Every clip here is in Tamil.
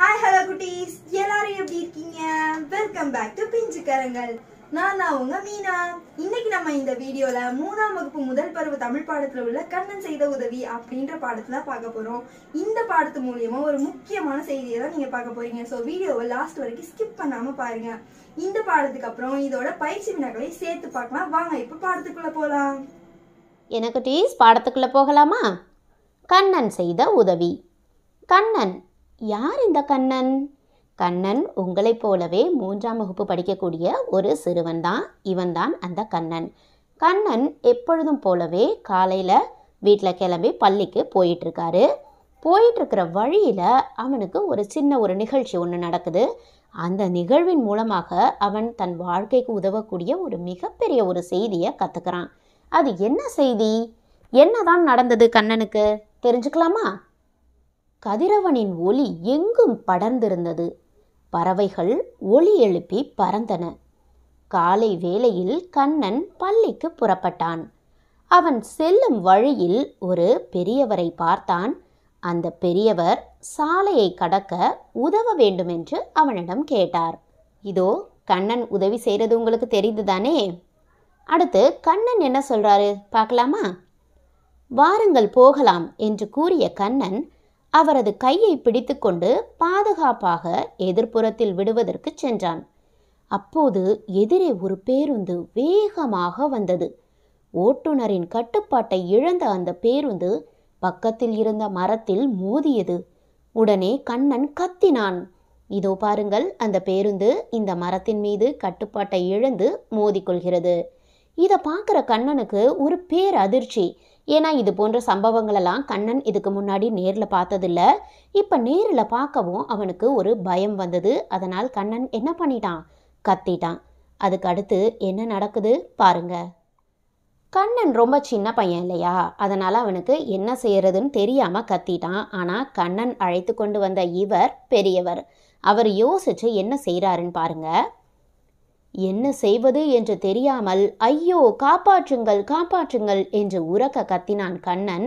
ஹாய் ஹலோ குட்டீஸ் எல்லாரும் எப்படி இருக்கீங்க வெல்கம் பேக் டு பிஞ்சுக்கரங்கள் நான் நான் உங்க மீனா இன்னைக்கு நம்ம இந்த வீடியோல மூணாம் வகுப்பு முதல் பருவ தமிழ் பாடத்துல உள்ள கண்ணன் செய்த உதவி அப்படின்ற பாடத்துல தான் பார்க்க போறோம் இந்த பாடத்து மூலியமா ஒரு முக்கியமான செய்தியை தான் நீங்க பார்க்க போறீங்க ஸோ வீடியோவை லாஸ்ட் வரைக்கும் ஸ்கிப் பண்ணாம பாருங்க இந்த பாடத்துக்கு அப்புறம் இதோட பயிற்சி வினாக்களை சேர்த்து பார்க்கலாம் வாங்க இப்ப பாடத்துக்குள்ள போலாம் எனக்கு டீஸ் பாடத்துக்குள்ள போகலாமா கண்ணன் செய்த உதவி கண்ணன் யார் இந்த கண்ணன் கண்ணன் உங்களைப் போலவே மூன்றாம் வகுப்பு படிக்கக்கூடிய ஒரு சிறுவன் தான் இவன்தான் அந்த கண்ணன் கண்ணன் எப்பொழுதும் போலவே காலையில் வீட்டில் கிளம்பி பள்ளிக்கு போயிட்டுருக்காரு போயிட்டுருக்கிற வழியில் அவனுக்கு ஒரு சின்ன ஒரு நிகழ்ச்சி ஒன்று நடக்குது அந்த நிகழ்வின் மூலமாக அவன் தன் வாழ்க்கைக்கு உதவக்கூடிய ஒரு மிகப்பெரிய ஒரு செய்தியை கற்றுக்கிறான் அது என்ன செய்தி என்னதான் நடந்தது கண்ணனுக்கு தெரிஞ்சுக்கலாமா கதிரவனின் ஒளி எங்கும் படர்ந்திருந்தது பறவைகள் ஒளி எழுப்பி பறந்தன காலை வேளையில் கண்ணன் பள்ளிக்கு புறப்பட்டான் அவன் செல்லும் வழியில் ஒரு பெரியவரை பார்த்தான் அந்த பெரியவர் சாலையை கடக்க உதவ வேண்டுமென்று அவனிடம் கேட்டார் இதோ கண்ணன் உதவி செய்கிறது உங்களுக்கு தெரிந்து தானே அடுத்து கண்ணன் என்ன சொல்றாரு பார்க்கலாமா வாருங்கள் போகலாம் என்று கூறிய கண்ணன் அவரது கையை பிடித்துக்கொண்டு பாதுகாப்பாக எதிர்ப்புறத்தில் விடுவதற்கு சென்றான் அப்போது எதிரே ஒரு பேருந்து வேகமாக வந்தது ஓட்டுநரின் கட்டுப்பாட்டை இழந்த அந்த பேருந்து பக்கத்தில் இருந்த மரத்தில் மோதியது உடனே கண்ணன் கத்தினான் இதோ பாருங்கள் அந்த பேருந்து இந்த மரத்தின் மீது கட்டுப்பாட்டை இழந்து மோதிக்கொள்கிறது இதை பார்க்குற கண்ணனுக்கு ஒரு பேர் அதிர்ச்சி ஏன்னா இது போன்ற சம்பவங்களெல்லாம் கண்ணன் இதுக்கு முன்னாடி நேரில் பார்த்ததில்ல இப்போ நேரில் பார்க்கவும் அவனுக்கு ஒரு பயம் வந்தது அதனால் கண்ணன் என்ன பண்ணிட்டான் கத்திட்டான் அதுக்கு அடுத்து என்ன நடக்குது பாருங்க கண்ணன் ரொம்ப சின்ன பையன் இல்லையா அதனால் அவனுக்கு என்ன செய்யறதுன்னு தெரியாமல் கத்திட்டான் ஆனால் கண்ணன் அழைத்து கொண்டு வந்த இவர் பெரியவர் அவர் யோசிச்சு என்ன செய்கிறாருன்னு பாருங்கள் என்ன செய்வது என்று தெரியாமல் ஐயோ காப்பாற்றுங்கள் காப்பாற்றுங்கள் என்று உறக்க கத்தினான் கண்ணன்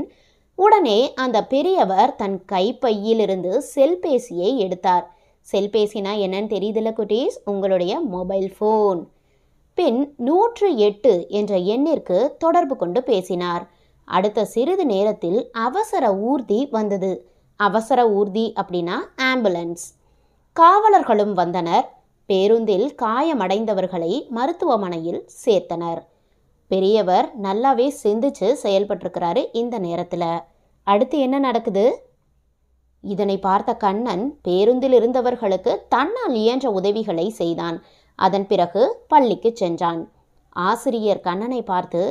உடனே அந்த பெரியவர் தன் கைப்பையிலிருந்து செல்பேசியை எடுத்தார் செல்பேசினா என்னன்னு தெரியுதுல குட்டீஸ் உங்களுடைய மொபைல் ஃபோன் பின் நூற்று எட்டு என்ற எண்ணிற்கு தொடர்பு கொண்டு பேசினார் அடுத்த சிறிது நேரத்தில் அவசர ஊர்தி வந்தது அவசர ஊர்தி அப்படின்னா ஆம்புலன்ஸ் காவலர்களும் வந்தனர் பேருந்தில் காயமடைந்தவர்களை மருத்துவமனையில் சேர்த்தனர் பெரியவர் நல்லாவே சிந்திச்சு செயல்பட்டிருக்கிறாரு இந்த நேரத்தில் அடுத்து என்ன நடக்குது இதனை பார்த்த கண்ணன் பேருந்தில் இருந்தவர்களுக்கு தன்னால் இயன்ற உதவிகளை செய்தான் அதன் பிறகு பள்ளிக்கு சென்றான் ஆசிரியர் கண்ணனை பார்த்து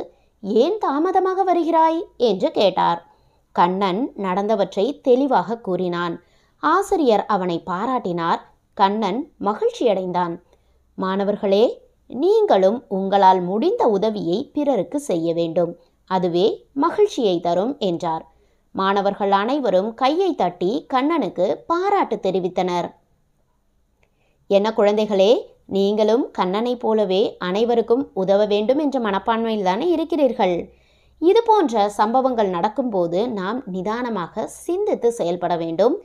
ஏன் தாமதமாக வருகிறாய் என்று கேட்டார் கண்ணன் நடந்தவற்றை தெளிவாக கூறினான் ஆசிரியர் அவனை பாராட்டினார் கண்ணன் மகிழ்ச்சியடைந்தான் மாணவர்களே நீங்களும் உங்களால் முடிந்த உதவியை பிறருக்கு செய்ய வேண்டும் அதுவே மகிழ்ச்சியை தரும் என்றார் மாணவர்கள் அனைவரும் கையை தட்டி கண்ணனுக்கு பாராட்டு தெரிவித்தனர் என்ன குழந்தைகளே நீங்களும் கண்ணனைப் போலவே அனைவருக்கும் உதவ வேண்டும் என்ற மனப்பான்மையில் தானே இருக்கிறீர்கள் இது போன்ற சம்பவங்கள் நடக்கும்போது நாம் நிதானமாக சிந்தித்து செயல்பட வேண்டும்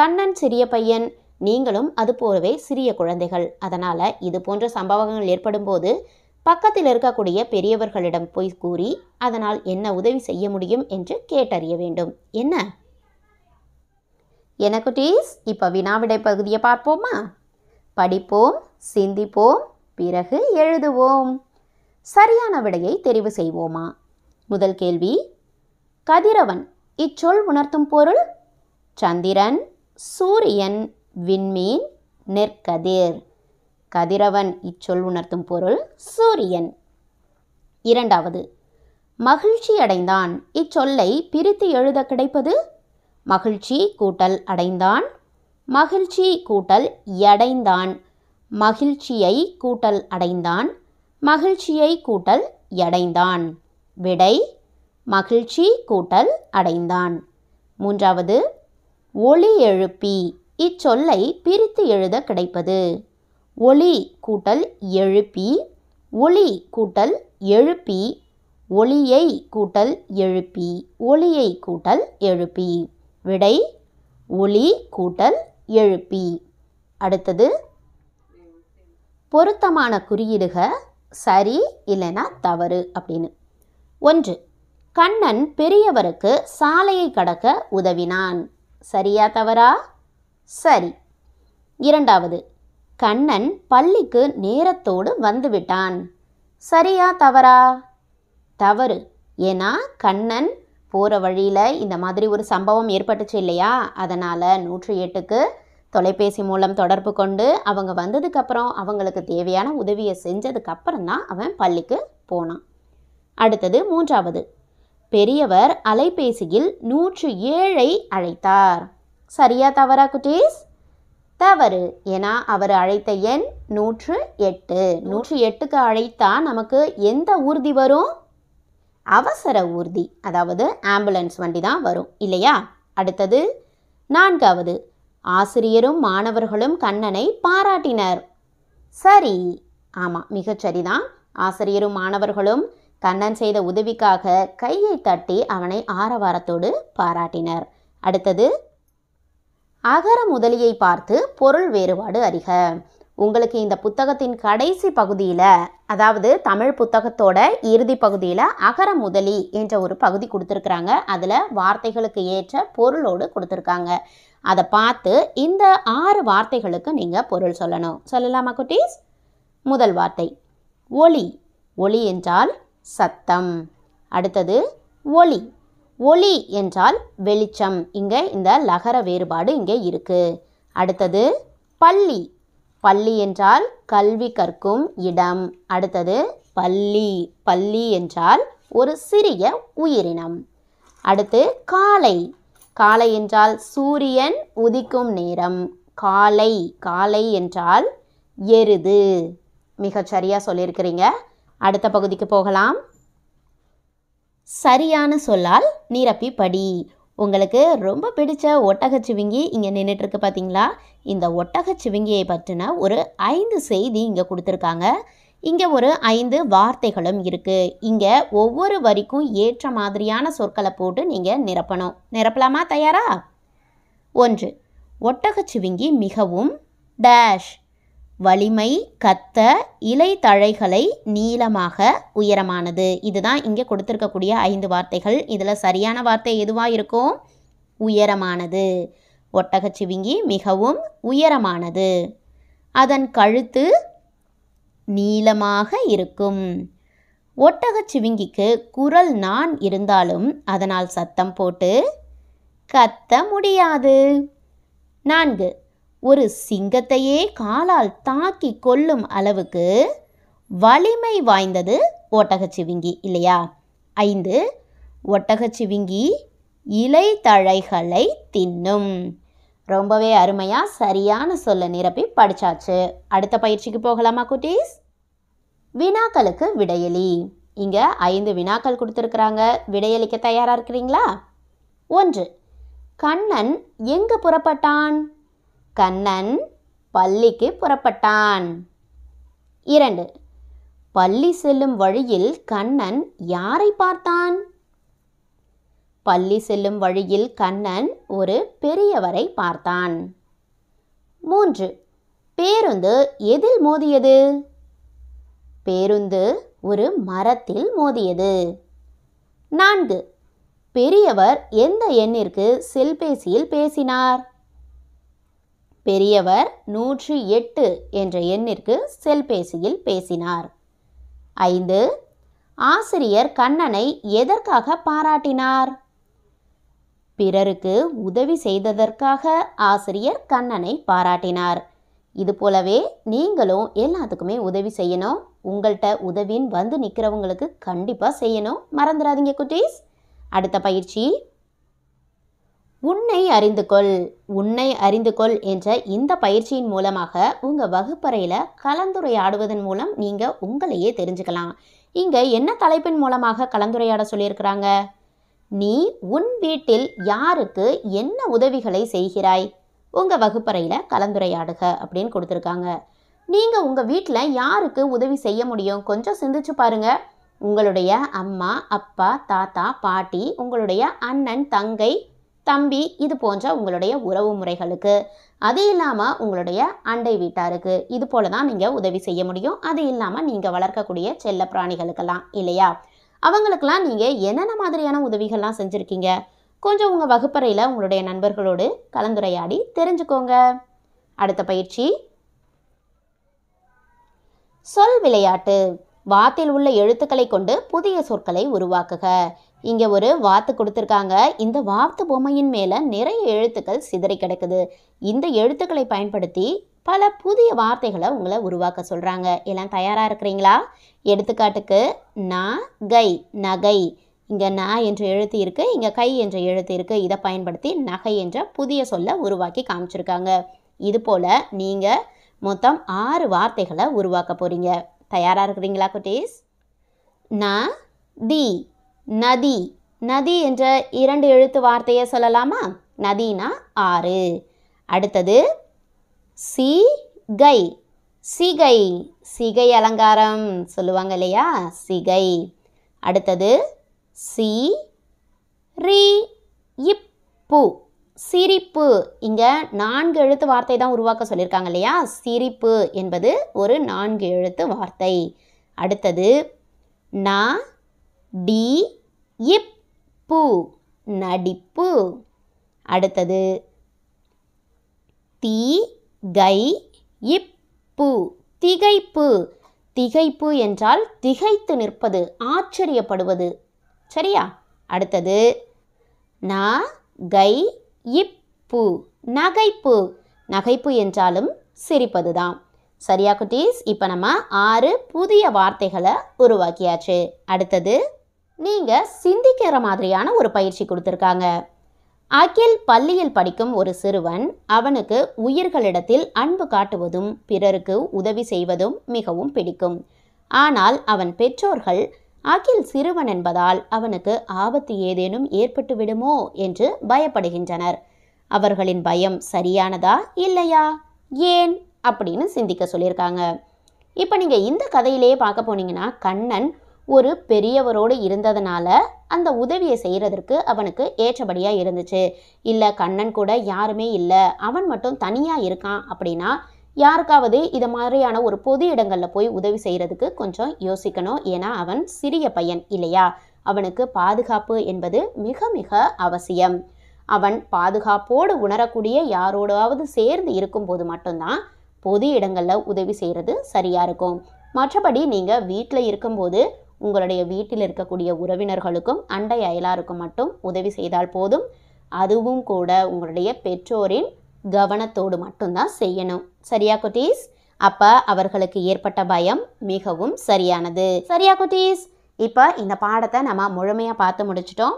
கண்ணன் சிறிய பையன் நீங்களும் அது போலவே சிறிய குழந்தைகள் அதனால் இது போன்ற சம்பவங்கள் ஏற்படும் போது பக்கத்தில் இருக்கக்கூடிய பெரியவர்களிடம் போய் கூறி அதனால் என்ன உதவி செய்ய முடியும் என்று கேட்டறிய வேண்டும் என்ன எனக்கு டீஸ் இப்போ வினாவிடை பகுதியை பார்ப்போமா படிப்போம் சிந்திப்போம் பிறகு எழுதுவோம் சரியான விடையை தெரிவு செய்வோமா முதல் கேள்வி கதிரவன் இச்சொல் உணர்த்தும் பொருள் சந்திரன் சூரியன் விண்மீன் நெற்கதிர் கதிரவன் இச்சொல் உணர்த்தும் பொருள் சூரியன் இரண்டாவது மகிழ்ச்சி அடைந்தான் இச்சொல்லை பிரித்து எழுத கிடைப்பது மகிழ்ச்சி கூட்டல் அடைந்தான் மகிழ்ச்சி கூட்டல் எடைந்தான் மகிழ்ச்சியை கூட்டல் அடைந்தான் மகிழ்ச்சியை கூட்டல் எடைந்தான் விடை மகிழ்ச்சி கூட்டல் அடைந்தான் மூன்றாவது ஒளி எழுப்பி இச்சொல்லை பிரித்து எழுத கிடைப்பது ஒளி கூட்டல் எழுப்பி ஒளி கூட்டல் எழுப்பி ஒளியை கூட்டல் எழுப்பி ஒளியை கூட்டல் எழுப்பி விடை ஒளி கூட்டல் எழுப்பி அடுத்தது பொருத்தமான குறியீடுக சரி இல்லைனா தவறு அப்படின்னு ஒன்று கண்ணன் பெரியவருக்கு சாலையை கடக்க உதவினான் சரியா தவறா சரி இரண்டாவது கண்ணன் பள்ளிக்கு நேரத்தோடு வந்துவிட்டான் சரியா தவறா தவறு ஏன்னா கண்ணன் போகிற வழியில் இந்த மாதிரி ஒரு சம்பவம் ஏற்பட்டுச்சு இல்லையா அதனால் நூற்றி எட்டுக்கு தொலைபேசி மூலம் தொடர்பு கொண்டு அவங்க வந்ததுக்கப்புறம் அவங்களுக்கு தேவையான உதவியை செஞ்சதுக்கப்புறம் தான் அவன் பள்ளிக்கு போனான் அடுத்தது மூன்றாவது பெரியவர் அலைபேசியில் நூற்று ஏழை அழைத்தார் சரியா தவறா குட்டீஸ் தவறு ஏன்னா அவர் அழைத்த எண் நூற்று எட்டு நூற்று எட்டுக்கு அழைத்தா நமக்கு எந்த ஊர்தி வரும் அவசர ஊர்தி அதாவது ஆம்புலன்ஸ் வண்டி தான் வரும் இல்லையா அடுத்தது நான்காவது ஆசிரியரும் மாணவர்களும் கண்ணனை பாராட்டினர் சரி ஆமாம் மிகச்சரிதான் ஆசிரியரும் மாணவர்களும் கண்ணன் செய்த உதவிக்காக கையை தட்டி அவனை ஆரவாரத்தோடு பாராட்டினர் அடுத்தது அகர முதலியை பார்த்து பொருள் வேறுபாடு அறிக உங்களுக்கு இந்த புத்தகத்தின் கடைசி பகுதியில் அதாவது தமிழ் புத்தகத்தோட இறுதி பகுதியில் அகர முதலி என்ற ஒரு பகுதி கொடுத்துருக்குறாங்க அதில் வார்த்தைகளுக்கு ஏற்ற பொருளோடு கொடுத்துருக்காங்க அதை பார்த்து இந்த ஆறு வார்த்தைகளுக்கு நீங்கள் பொருள் சொல்லணும் சொல்லலாமா குட்டீஸ் முதல் வார்த்தை ஒளி ஒளி என்றால் சத்தம் அடுத்தது ஒளி ஒளி என்றால் வெளிச்சம் இங்கே இந்த லகர வேறுபாடு இங்கே இருக்குது அடுத்தது பள்ளி பள்ளி என்றால் கல்வி கற்கும் இடம் அடுத்தது பள்ளி பள்ளி என்றால் ஒரு சிறிய உயிரினம் அடுத்து காலை காலை என்றால் சூரியன் உதிக்கும் நேரம் காலை காலை என்றால் எருது மிகச்சரியாக சொல்லியிருக்கிறீங்க அடுத்த பகுதிக்கு போகலாம் சரியான சொல்லால் நிரப்பி படி உங்களுக்கு ரொம்ப பிடிச்ச ஒட்டகச்சிவிங்கி இங்கே நின்றுட்டுருக்கு பார்த்தீங்களா இந்த ஒட்டகச்சிவிங்கியை பற்றின ஒரு ஐந்து செய்தி இங்கே கொடுத்துருக்காங்க இங்கே ஒரு ஐந்து வார்த்தைகளும் இருக்குது இங்கே ஒவ்வொரு வரிக்கும் ஏற்ற மாதிரியான சொற்களை போட்டு நீங்கள் நிரப்பணும் நிரப்பலாமா தயாரா ஒன்று ஒட்டகச்சிவிங்கி மிகவும் டேஷ் வலிமை கத்த இலை தழைகளை நீளமாக உயரமானது இதுதான் இங்கே கொடுத்துருக்கக்கூடிய ஐந்து வார்த்தைகள் இதில் சரியான வார்த்தை எதுவாக இருக்கும் உயரமானது ஒட்டகச்சிவிங்கி மிகவும் உயரமானது அதன் கழுத்து நீளமாக இருக்கும் ஒட்டகச்சிவிங்கிக்கு குரல் நான் இருந்தாலும் அதனால் சத்தம் போட்டு கத்த முடியாது நான்கு ஒரு சிங்கத்தையே காலால் தாக்கி கொள்ளும் அளவுக்கு வலிமை வாய்ந்தது ஒட்டகச்சிவிங்கி இல்லையா ஐந்து ஒட்டகச்சிவிங்கி இலை தழைகளை தின்னும் ரொம்பவே அருமையாக சரியான சொல்ல நிரப்பி படித்தாச்சு அடுத்த பயிற்சிக்கு போகலாமா குட்டீஸ் வினாக்களுக்கு விடையலி இங்கே ஐந்து வினாக்கள் கொடுத்துருக்குறாங்க விடையளிக்க தயாராக இருக்கிறீங்களா ஒன்று கண்ணன் எங்கு புறப்பட்டான் கண்ணன் பள்ளிக்கு புறப்பட்டான் இரண்டு பள்ளி செல்லும் வழியில் கண்ணன் யாரை பார்த்தான் பள்ளி செல்லும் வழியில் கண்ணன் ஒரு பெரியவரை பார்த்தான் மூன்று பேருந்து எதில் மோதியது பேருந்து ஒரு மரத்தில் மோதியது நான்கு பெரியவர் எந்த எண்ணிற்கு செல்பேசியில் பேசினார் பெரியவர் நூற்றி எட்டு என்ற எண்ணிற்கு செல்பேசியில் பேசினார் ஐந்து ஆசிரியர் கண்ணனை எதற்காக பாராட்டினார் பிறருக்கு உதவி செய்ததற்காக ஆசிரியர் கண்ணனை பாராட்டினார் இது போலவே நீங்களும் எல்லாத்துக்குமே உதவி செய்யணும் உங்கள்கிட்ட உதவின்னு வந்து நிற்கிறவங்களுக்கு கண்டிப்பாக செய்யணும் மறந்துடாதீங்க குட்டீஸ் அடுத்த பயிற்சி உன்னை அறிந்து கொள் உன்னை அறிந்து கொள் என்ற இந்த பயிற்சியின் மூலமாக உங்கள் வகுப்பறையில் கலந்துரையாடுவதன் மூலம் நீங்கள் உங்களையே தெரிஞ்சுக்கலாம் இங்கே என்ன தலைப்பின் மூலமாக கலந்துரையாட சொல்லியிருக்கிறாங்க நீ உன் வீட்டில் யாருக்கு என்ன உதவிகளை செய்கிறாய் உங்கள் வகுப்பறையில் கலந்துரையாடுக அப்படின்னு கொடுத்துருக்காங்க நீங்கள் உங்கள் வீட்டில் யாருக்கு உதவி செய்ய முடியும் கொஞ்சம் சிந்திச்சு பாருங்கள் உங்களுடைய அம்மா அப்பா தாத்தா பாட்டி உங்களுடைய அண்ணன் தங்கை தம்பி இது போன்ற உங்களுடைய உறவு முறைகளுக்கு அது இல்லாமல் உங்களுடைய அண்டை வீட்டாருக்கு இது போல தான் நீங்கள் உதவி செய்ய முடியும் அது இல்லாமல் நீங்கள் வளர்க்கக்கூடிய செல்ல பிராணிகளுக்கெல்லாம் இல்லையா அவங்களுக்கெல்லாம் நீங்கள் என்னென்ன மாதிரியான உதவிகள்லாம் செஞ்சுருக்கீங்க கொஞ்சம் உங்கள் வகுப்பறையில் உங்களுடைய நண்பர்களோடு கலந்துரையாடி தெரிஞ்சுக்கோங்க அடுத்த பயிற்சி சொல் விளையாட்டு வாத்தில் உள்ள எழுத்துக்களை கொண்டு புதிய சொற்களை உருவாக்குக இங்கே ஒரு வாத்து கொடுத்துருக்காங்க இந்த வாத்து பொம்மையின் மேலே நிறைய எழுத்துக்கள் சிதறி கிடக்குது இந்த எழுத்துக்களை பயன்படுத்தி பல புதிய வார்த்தைகளை உங்களை உருவாக்க சொல்கிறாங்க எல்லாம் தயாராக இருக்கிறீங்களா எடுத்துக்காட்டுக்கு நா கை நகை இங்கே நா என்ற எழுத்து இருக்குது இங்கே கை என்ற எழுத்து இருக்குது இதை பயன்படுத்தி நகை என்ற புதிய சொல்லை உருவாக்கி காமிச்சிருக்காங்க இது போல் நீங்கள் மொத்தம் ஆறு வார்த்தைகளை உருவாக்க போகிறீங்க தயாராக இருக்கிறீங்களா குட்டீஸ் நா தி நதி நதி என்ற இரண்டு எழுத்து வார்த்தையை சொல்லலாமா நதினா ஆறு அடுத்தது சிகை சிகை சிகை அலங்காரம் சொல்லுவாங்க இல்லையா சிகை அடுத்தது சி ரி இப்பு சிரிப்பு இங்கே நான்கு எழுத்து வார்த்தை தான் உருவாக்க சொல்லியிருக்காங்க இல்லையா சிரிப்பு என்பது ஒரு நான்கு எழுத்து வார்த்தை அடுத்தது ந டி இப்பு நடிப்பு அடுத்தது தீ கை இப்பு திகைப்பு திகைப்பு என்றால் திகைத்து நிற்பது ஆச்சரியப்படுவது சரியா அடுத்தது ந கை இப்பு நகைப்பு நகைப்பு என்றாலும் சிரிப்பது தான் சரியா குட்டீஸ் இப்போ நம்ம ஆறு புதிய வார்த்தைகளை உருவாக்கியாச்சு அடுத்தது நீங்கள் சிந்திக்கிற மாதிரியான ஒரு பயிற்சி கொடுத்துருக்காங்க அகில் பள்ளியில் படிக்கும் ஒரு சிறுவன் அவனுக்கு உயிர்களிடத்தில் அன்பு காட்டுவதும் பிறருக்கு உதவி செய்வதும் மிகவும் பிடிக்கும் ஆனால் அவன் பெற்றோர்கள் அகில் சிறுவன் என்பதால் அவனுக்கு ஆபத்து ஏதேனும் ஏற்பட்டு விடுமோ என்று பயப்படுகின்றனர் அவர்களின் பயம் சரியானதா இல்லையா ஏன் அப்படின்னு சிந்திக்க சொல்லியிருக்காங்க இப்போ நீங்கள் இந்த கதையிலேயே பார்க்க போனீங்கன்னா கண்ணன் ஒரு பெரியவரோடு இருந்ததுனால அந்த உதவியை செய்கிறதற்கு அவனுக்கு ஏற்றபடியாக இருந்துச்சு இல்லை கண்ணன் கூட யாருமே இல்லை அவன் மட்டும் தனியாக இருக்கான் அப்படின்னா யாருக்காவது இது மாதிரியான ஒரு பொது இடங்களில் போய் உதவி செய்கிறதுக்கு கொஞ்சம் யோசிக்கணும் ஏன்னா அவன் சிறிய பையன் இல்லையா அவனுக்கு பாதுகாப்பு என்பது மிக மிக அவசியம் அவன் பாதுகாப்போடு உணரக்கூடிய யாரோடாவது சேர்ந்து இருக்கும்போது மட்டும்தான் பொது இடங்களில் உதவி செய்கிறது சரியாக இருக்கும் மற்றபடி நீங்கள் வீட்டில் இருக்கும்போது உங்களுடைய வீட்டில் இருக்கக்கூடிய உறவினர்களுக்கும் அண்டை அயலாருக்கும் மட்டும் உதவி செய்தால் போதும் அதுவும் கூட உங்களுடைய பெற்றோரின் கவனத்தோடு மட்டும்தான் செய்யணும் சரியா குட்டீஸ் அப்போ அவர்களுக்கு ஏற்பட்ட பயம் மிகவும் சரியானது சரியா குட்டீஸ் இப்போ இந்த பாடத்தை நம்ம முழுமையாக பார்த்து முடிச்சிட்டோம்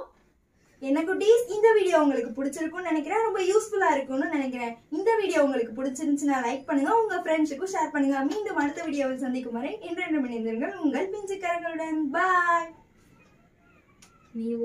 என்ன குட்டீஸ் இந்த வீடியோ உங்களுக்கு பிடிச்சிருக்கும்னு நினைக்கிறேன் ரொம்ப யூஸ்ஃபுல்லாக இருக்கும்னு நினைக்கிறேன் இந்த வீடியோ உங்களுக்கு பிடிச்சிருந்துச்சுன்னா லைக் பண்ணுங்க உங்கள் ஃப்ரெண்ட்ஸுக்கும் ஷேர் பண்ணுங்க மீண்டும் அடுத்த வீடியோவை சந்திக்கும் வரை இன்று இணைந்திருங்கள் உங்கள் பிஞ்சுக்காரங்களுடன் பாய்